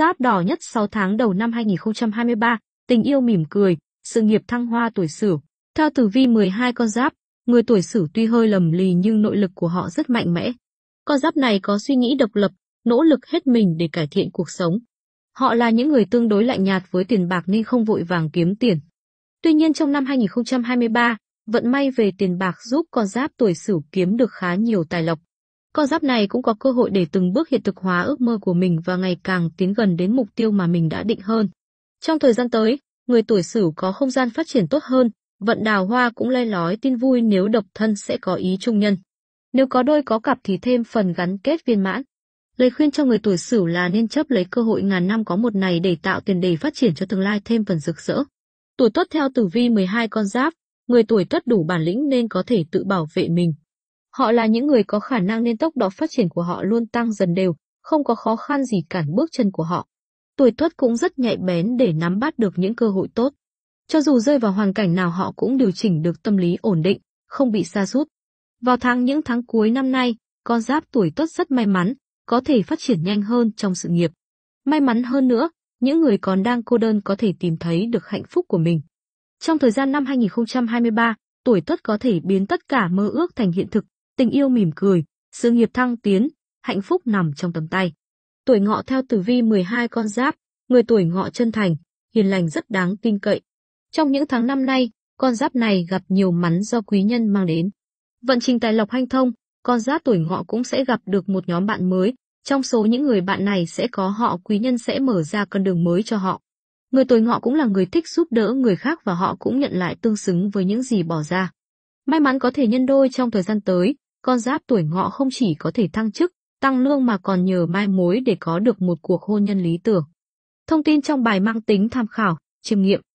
giáp đỏ nhất 6 tháng đầu năm 2023, tình yêu mỉm cười, sự nghiệp thăng hoa tuổi Sửu. Theo tử vi 12 con giáp, người tuổi Sửu tuy hơi lầm lì nhưng nội lực của họ rất mạnh mẽ. Con giáp này có suy nghĩ độc lập, nỗ lực hết mình để cải thiện cuộc sống. Họ là những người tương đối lạnh nhạt với tiền bạc nên không vội vàng kiếm tiền. Tuy nhiên trong năm 2023, vận may về tiền bạc giúp con giáp tuổi Sửu kiếm được khá nhiều tài lộc con giáp này cũng có cơ hội để từng bước hiện thực hóa ước mơ của mình và ngày càng tiến gần đến mục tiêu mà mình đã định hơn. Trong thời gian tới, người tuổi Sửu có không gian phát triển tốt hơn, vận đào hoa cũng lay lói tin vui nếu độc thân sẽ có ý trung nhân. Nếu có đôi có cặp thì thêm phần gắn kết viên mãn. Lời khuyên cho người tuổi Sửu là nên chấp lấy cơ hội ngàn năm có một này để tạo tiền đề phát triển cho tương lai thêm phần rực rỡ. Tuổi tốt theo tử vi 12 con giáp, người tuổi tốt đủ bản lĩnh nên có thể tự bảo vệ mình. Họ là những người có khả năng nên tốc độ phát triển của họ luôn tăng dần đều, không có khó khăn gì cản bước chân của họ. Tuổi tuất cũng rất nhạy bén để nắm bắt được những cơ hội tốt. Cho dù rơi vào hoàn cảnh nào họ cũng điều chỉnh được tâm lý ổn định, không bị xa sút. Vào tháng những tháng cuối năm nay, con giáp tuổi tuất rất may mắn, có thể phát triển nhanh hơn trong sự nghiệp. May mắn hơn nữa, những người còn đang cô đơn có thể tìm thấy được hạnh phúc của mình. Trong thời gian năm 2023, tuổi Tuất có thể biến tất cả mơ ước thành hiện thực, tình yêu mỉm cười, sự nghiệp thăng tiến, hạnh phúc nằm trong tầm tay. Tuổi ngọ theo tử vi 12 con giáp, người tuổi ngọ chân thành, hiền lành rất đáng tin cậy. Trong những tháng năm nay, con giáp này gặp nhiều mắn do quý nhân mang đến. Vận trình tài lộc hanh thông, con giáp tuổi ngọ cũng sẽ gặp được một nhóm bạn mới, trong số những người bạn này sẽ có họ quý nhân sẽ mở ra con đường mới cho họ. Người tuổi ngọ cũng là người thích giúp đỡ người khác và họ cũng nhận lại tương xứng với những gì bỏ ra. May mắn có thể nhân đôi trong thời gian tới, con giáp tuổi ngọ không chỉ có thể thăng chức, tăng lương mà còn nhờ mai mối để có được một cuộc hôn nhân lý tưởng. Thông tin trong bài mang tính tham khảo, chiêm nghiệm.